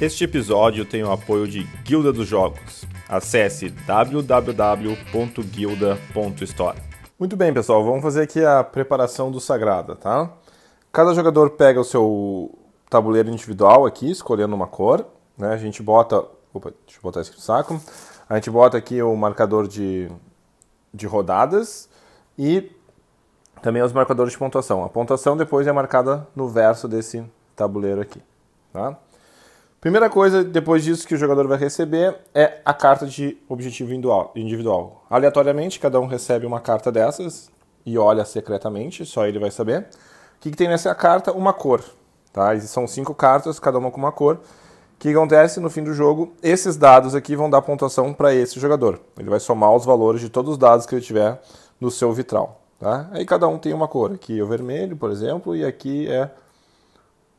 Este episódio tem o apoio de Guilda dos Jogos. Acesse www.guilda.store. Muito bem, pessoal, vamos fazer aqui a preparação do Sagrada, tá? Cada jogador pega o seu tabuleiro individual aqui, escolhendo uma cor, né? A gente bota. Opa, deixa eu botar isso no saco. A gente bota aqui o marcador de, de rodadas e também os marcadores de pontuação. A pontuação depois é marcada no verso desse tabuleiro aqui, tá? Primeira coisa, depois disso, que o jogador vai receber é a carta de objetivo individual. Aleatoriamente, cada um recebe uma carta dessas e olha secretamente, só ele vai saber. O que, que tem nessa carta? Uma cor. Tá? são cinco cartas, cada uma com uma cor. O que acontece no fim do jogo? Esses dados aqui vão dar pontuação para esse jogador. Ele vai somar os valores de todos os dados que ele tiver no seu vitral. Tá? Aí cada um tem uma cor. Aqui é o vermelho, por exemplo, e aqui é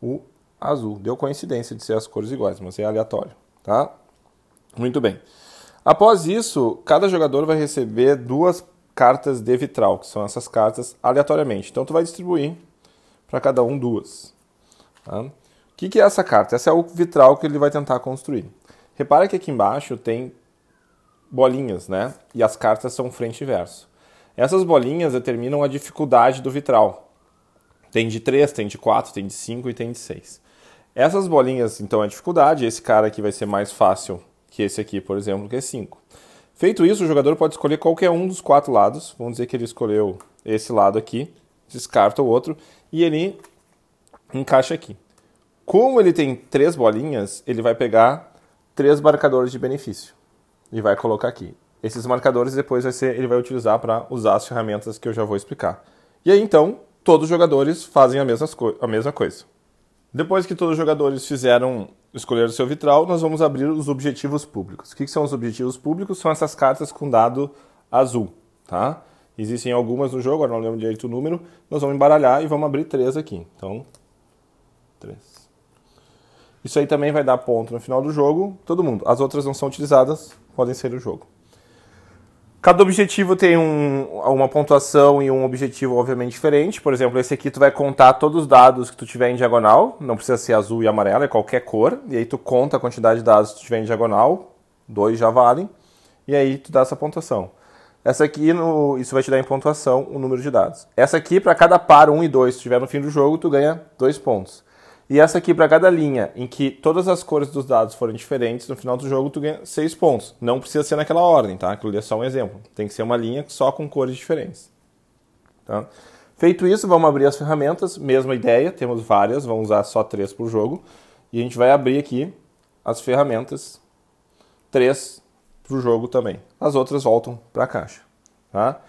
o azul. Deu coincidência de ser as cores iguais, mas é aleatório, tá? Muito bem. Após isso, cada jogador vai receber duas cartas de vitral, que são essas cartas aleatoriamente. Então tu vai distribuir para cada um duas. Tá? O que, que é essa carta? Essa é o vitral que ele vai tentar construir. Repara que aqui embaixo tem bolinhas, né? E as cartas são frente e verso. Essas bolinhas determinam a dificuldade do vitral. Tem de 3, tem de 4, tem de 5 e tem de 6. Essas bolinhas, então, é dificuldade. Esse cara aqui vai ser mais fácil que esse aqui, por exemplo, que é 5. Feito isso, o jogador pode escolher qualquer um dos quatro lados. Vamos dizer que ele escolheu esse lado aqui, descarta o outro, e ele encaixa aqui. Como ele tem três bolinhas, ele vai pegar três marcadores de benefício e vai colocar aqui. Esses marcadores depois vai ser, ele vai utilizar para usar as ferramentas que eu já vou explicar. E aí então, todos os jogadores fazem a mesma, a mesma coisa. Depois que todos os jogadores fizeram escolher o seu vitral, nós vamos abrir os objetivos públicos. O que, são os objetivos públicos? São essas cartas com dado azul, tá? Existem algumas no jogo, agora não lembro direito o número. Nós vamos embaralhar e vamos abrir três aqui. Então, três. Isso aí também vai dar ponto no final do jogo. Todo mundo. As outras não são utilizadas, podem ser o jogo. Cada objetivo tem um, uma pontuação e um objetivo obviamente diferente. Por exemplo, esse aqui tu vai contar todos os dados que tu tiver em diagonal, não precisa ser azul e amarelo, é qualquer cor. E aí tu conta a quantidade de dados que tu tiver em diagonal, dois já valem, e aí tu dá essa pontuação. Essa aqui, no, isso vai te dar em pontuação o número de dados. Essa aqui, para cada par um e dois que tiver no fim do jogo, tu ganha dois pontos. E essa aqui para cada linha em que todas as cores dos dados forem diferentes, no final do jogo tu ganha 6 pontos. Não precisa ser naquela ordem, tá? Aquilo é só um exemplo. Tem que ser uma linha só com cores diferentes. Tá? Feito isso, vamos abrir as ferramentas. Mesma ideia, temos várias, vamos usar só três por jogo. E a gente vai abrir aqui as ferramentas, três para o jogo também. As outras voltam para a caixa. Tá?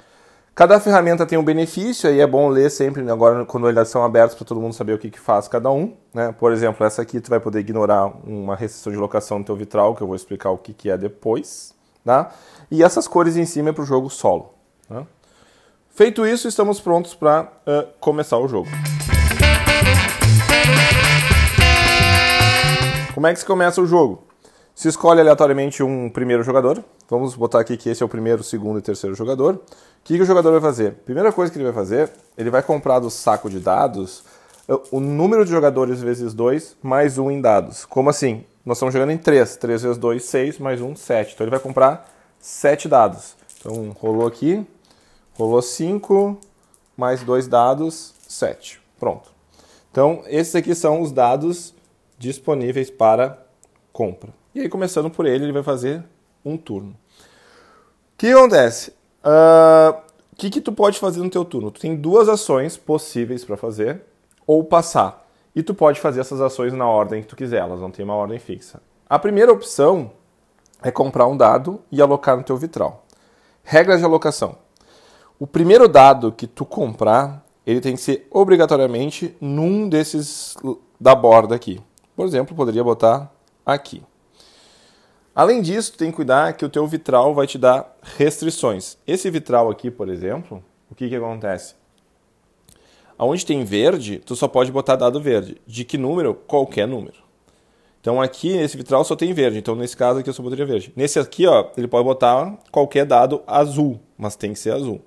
Cada ferramenta tem um benefício, aí é bom ler sempre, né? agora quando elas são abertas para todo mundo saber o que, que faz cada um. Né? Por exemplo, essa aqui tu vai poder ignorar uma restrição de locação do teu vitral, que eu vou explicar o que, que é depois. Tá? E essas cores em cima é para o jogo solo. Né? Feito isso, estamos prontos para uh, eh, começar o jogo. Como é que se começa o jogo? Se escolhe aleatoriamente um primeiro jogador, vamos botar aqui que esse é o primeiro, segundo e terceiro jogador. O que, que o jogador vai fazer? Primeira coisa que ele vai fazer, ele vai comprar do saco de dados eh, o número de jogadores vezes 2 mais 1 um em dados. Como assim? Nós estamos jogando em 3. 3 vezes 2, 6, mais 1, um, 7. Então ele vai comprar 7 dados. Então rolou aqui, rolou 5, mais 2 dados, 7. Pronto. Então esses aqui são os dados disponíveis para compra. E aí, começando por ele, ele vai fazer um turno. O que acontece? Ah, o uh, que, que tu pode fazer no teu turno? Tu tem duas ações possíveis para fazer ou passar. E tu pode fazer essas ações na ordem que tu quiser, elas não tem uma ordem fixa. A primeira opção é comprar um dado e alocar no teu vitral. Regras de alocação. O primeiro dado que tu comprar, ele tem que ser obrigatoriamente num desses da borda aqui. Por exemplo, poderia botar aqui. Além disso, tem que cuidar que o teu vitral vai te dar restrições. Esse vitral aqui, por exemplo, o que, que acontece? Aonde tem verde, tu só pode botar dado verde. De que número? Qualquer número. Então aqui nesse vitral só tem verde, então nesse caso aqui eu só botaria verde. Nesse aqui, ó, ele pode botar qualquer dado azul, mas tem que ser azul.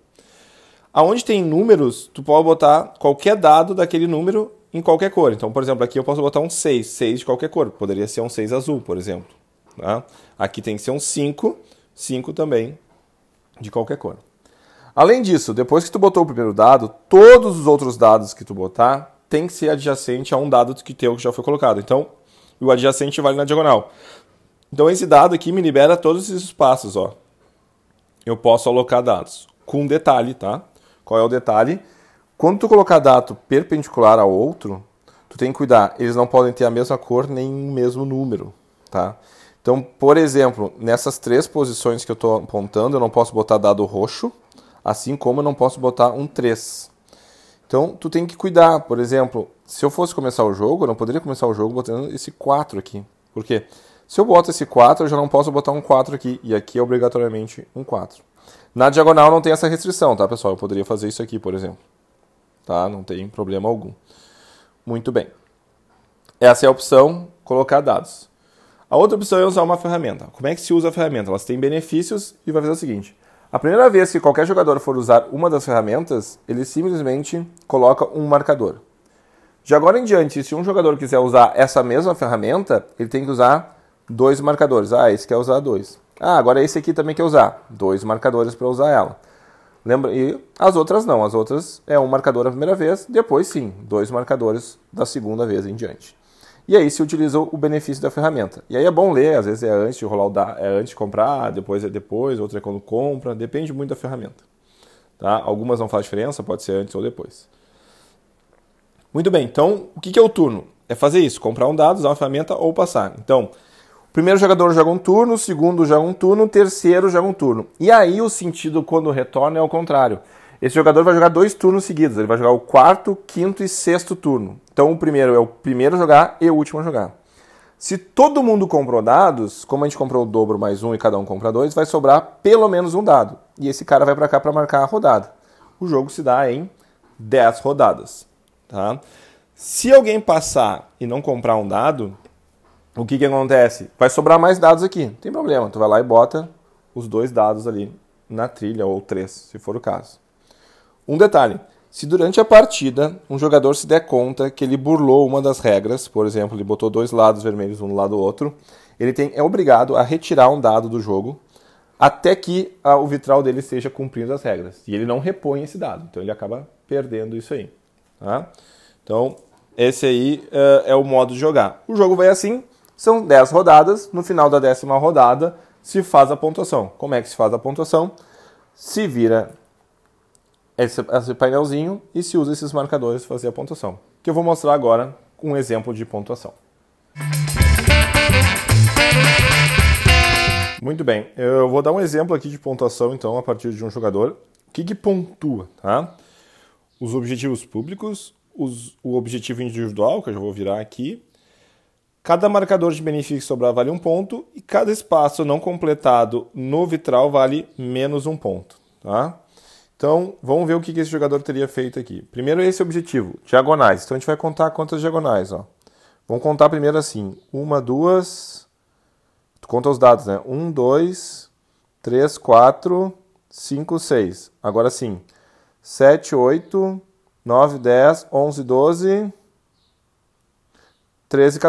Aonde tem números, tu pode botar qualquer dado daquele número em qualquer cor. Então, por exemplo, aqui eu posso botar um 6, 6 de qualquer cor. Poderia ser um 6 azul, por exemplo. Tá? Aqui tem que ser um 5, 5 também de qualquer cor. Além disso, depois que tu botou o primeiro dado, todos os outros dados que tu botar tem que ser adjacente a um dado que teu que já foi colocado. Então, o adjacente vale na diagonal. Então, esse dado aqui me libera todos esses espaços, ó. Eu posso alocar dados com um detalhe, tá? Qual é o detalhe? Quando tu colocar dado perpendicular ao outro, tu tem que cuidar, eles não podem ter a mesma cor nem o mesmo número, tá? Então, por exemplo, nessas três posições que eu estou apontando, eu não posso botar dado roxo, assim como eu não posso botar um 3. Então, tu tem que cuidar. Por exemplo, se eu fosse começar o jogo, eu não poderia começar o jogo botando esse 4 aqui. Por quê? Se eu boto esse 4, eu já não posso botar um 4 aqui, e aqui é obrigatoriamente um 4. Na diagonal não tem essa restrição, tá, pessoal? Eu poderia fazer isso aqui, por exemplo. Tá? Não tem problema algum. Muito bem. Essa é a opção, colocar dados. A outra opção é usar uma ferramenta. Como é que se usa a ferramenta? Elas têm benefícios e vai fazer o seguinte: a primeira vez que qualquer jogador for usar uma das ferramentas, ele simplesmente coloca um marcador. De agora em diante, se um jogador quiser usar essa mesma ferramenta, ele tem que usar dois marcadores. Ah, esse quer usar dois. Ah, agora esse aqui também quer usar. Dois marcadores para usar ela. Lembra? E as outras não. As outras é um marcador a primeira vez, depois sim, dois marcadores da segunda vez em diante e aí se utiliza o benefício da ferramenta. E aí é bom ler, às vezes é antes de rolar o dado, é antes de comprar, depois é depois, outra é quando compra, depende muito da ferramenta. Tá? Algumas não faz diferença, pode ser antes ou depois. Muito bem, então o que é o turno? É fazer isso, comprar um dado, usar uma ferramenta ou passar. Então, o primeiro jogador joga um turno, o segundo joga um turno, o terceiro joga um turno. E aí o sentido quando retorna é o contrário. Esse jogador vai jogar dois turnos seguidos. Ele vai jogar o quarto, quinto e sexto turno. Então o primeiro é o primeiro a jogar e o último a jogar. Se todo mundo comprou dados, como a gente comprou o dobro mais um e cada um compra dois, vai sobrar pelo menos um dado. E esse cara vai para cá para marcar a rodada. O jogo se dá em 10 rodadas. Tá? Se alguém passar e não comprar um dado, o que, que acontece? Vai sobrar mais dados aqui. Não tem problema, tu vai lá e bota os dois dados ali na trilha, ou três, se for o caso. Um detalhe: se durante a partida um jogador se der conta que ele burlou uma das regras, por exemplo, ele botou dois lados vermelhos um do lado do outro, ele tem, é obrigado a retirar um dado do jogo até que a, o vitral dele seja cumprindo as regras. E ele não repõe esse dado, então ele acaba perdendo isso aí. Tá? Então, esse aí uh, é o modo de jogar. O jogo vai assim, são 10 rodadas, no final da décima rodada se faz a pontuação. Como é que se faz a pontuação? Se vira esse, esse painelzinho e se usa esses marcadores para fazer a pontuação, que eu vou mostrar agora com um exemplo de pontuação. Muito bem, eu vou dar um exemplo aqui de pontuação então a partir de um jogador. O que, que pontua? Tá? Os objetivos públicos, os, o objetivo individual, que eu já vou virar aqui. Cada marcador de benefício sobrar vale um ponto e cada espaço não completado no vitral vale menos um ponto. Tá? Então, vamos ver o que esse jogador teria feito aqui. Primeiro, esse objetivo, diagonais. Então, a gente vai contar quantas diagonais, ó. Vamos contar primeiro assim. Uma, duas... Tu conta os dados, né? Um, dois, três, quatro, cinco, seis. Agora sim. Sete, oito, nove, dez, onze, doze... treze, e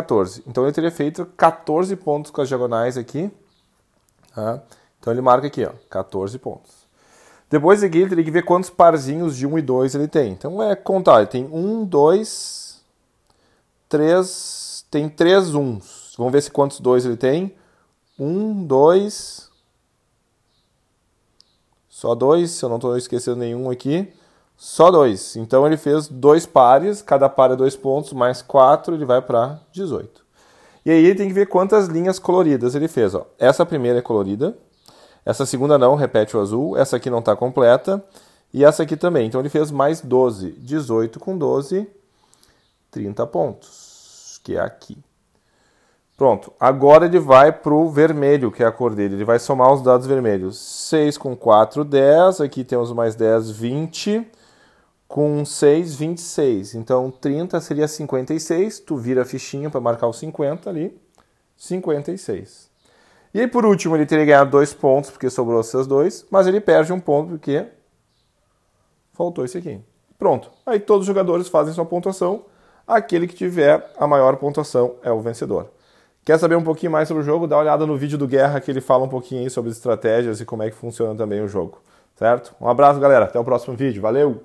Então ele teria feito 14 pontos com as diagonais aqui. Tá? Então ele marca aqui, ó, 14 pontos. Depois aqui ele tem que ver quantos parzinhos de 1 e 2 ele tem. Então é contar, ele tem 1, 2, 3, tem 3 uns. Vamos ver se quantos 2 ele tem. 1, 2, só 2, se eu não estou esquecendo nenhum aqui. Só 2. Então ele fez dois pares, cada par é 2 pontos, mais 4, ele vai para 18. E aí ele tem que ver quantas linhas coloridas ele fez. Ó. Essa primeira é colorida, essa segunda não, repete o azul. Essa aqui não está completa. E essa aqui também. Então ele fez mais 12. 18 com 12, 30 pontos, que é aqui. Pronto, agora ele vai para o vermelho, que é a cor dele. Ele vai somar os dados vermelhos. 6 com 4, 10. Aqui temos mais 10, 20. Com 6, 26. Então 30 seria 56. Tu vira a fichinha para marcar o 50 ali. 56. E aí, por último, ele teria ganhado dois pontos, porque sobrou esses dois, mas ele perde um ponto porque faltou esse aqui. Pronto. Aí todos os jogadores fazem sua pontuação. Aquele que tiver a maior pontuação é o vencedor. Quer saber um pouquinho mais sobre o jogo? Dá uma olhada no vídeo do Guerra que ele fala um pouquinho sobre estratégias e como é que funciona também o jogo. Certo? Um abraço, galera. Até o próximo vídeo. Valeu!